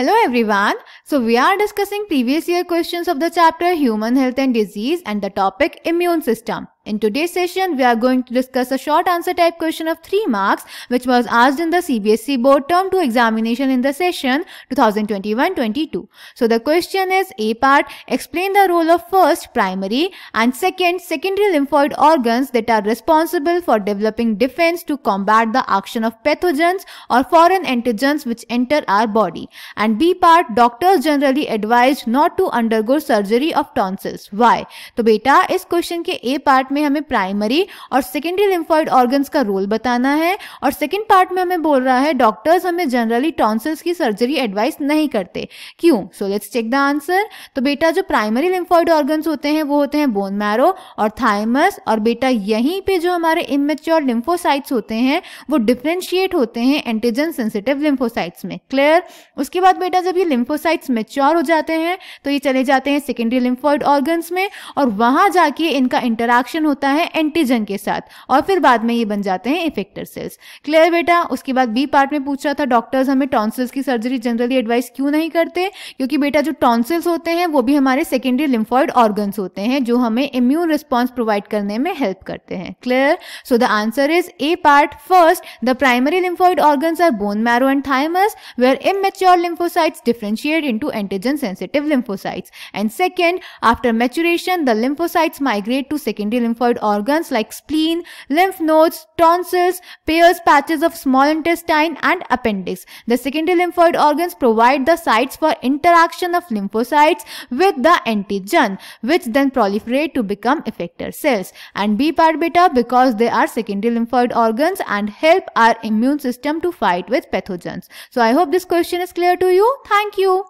Hello everyone. So we are discussing previous year questions of the chapter Human Health and Disease and the topic Immune System. In today's session, we are going to discuss a short answer type question of 3 marks which was asked in the CBSE Board Term 2 examination in the session 2021-22. So the question is A part, explain the role of first primary and second secondary lymphoid organs that are responsible for developing defense to combat the action of pathogens or foreign antigens which enter our body. And B part, doctors generally advise not to undergo surgery of tonsils. Why? तो बेटा इस question a part. Part में हमें primary और secondary lymphoid organs का role बताना है और सेकेंड पार्ट में हमें बोल रहा है डॉक्टर्स हमें जनरली टॉन्सल्स की सर्जरी एडवाइस नहीं करते क्यों so let's check the answer तो बेटा जो प्राइमरी लिम्फॉइड ऑर्गन्स होते हैं वो होते हैं बोन मैरो और थाइमस और बेटा यहीं पे जो हमारे इमेच्योर लिम्फोसाइट्स होते हैं वो डिफ्रेंशिएट होते हैं एंटीजन सेंसिटिव लिम्फोसाइट्स में क्लियर उसके बाद बेटा जब ये लिम्फोसाइट्स मेच्योर हो जाते हैं तो ये चले जाते हैं सेकेंडरी लिम्फॉइड ऑर्गन्स में और वहां जाके इनका इंटरेक्शन रिएक्शन होता है एंटीजन के साथ और फिर बाद में ये बन जाते हैं इफेक्टर सेल्स क्लियर बेटा उसके बाद बी पार्ट में पूछ रहा था डॉक्टर्स हमें टॉन्सिल्स की सर्जरी जनरली एडवाइस क्यों नहीं करते क्योंकि बेटा जो टॉन्सिल्स होते हैं वो भी हमारे सेकेंडरी लिम्फॉइड ऑर्गन्स होते हैं जो हमें इम्यून रिस्पॉन्स प्रोवाइड करने में हेल्प करते हैं clear so the answer is A part first the primary lymphoid organs are bone marrow and thymus where immature lymphocytes differentiate into antigen sensitive lymphocytes and second after maturation the lymphocytes migrate to secondary lymphocytes lymphoid organs like spleen, lymph nodes, tonsils, pairs, patches of small intestine and appendix. The secondary lymphoid organs provide the sites for interaction of lymphocytes with the antigen which then proliferate to become effector cells. And B part beta because they are secondary lymphoid organs and help our immune system to fight with pathogens. So I hope this question is clear to you. Thank you.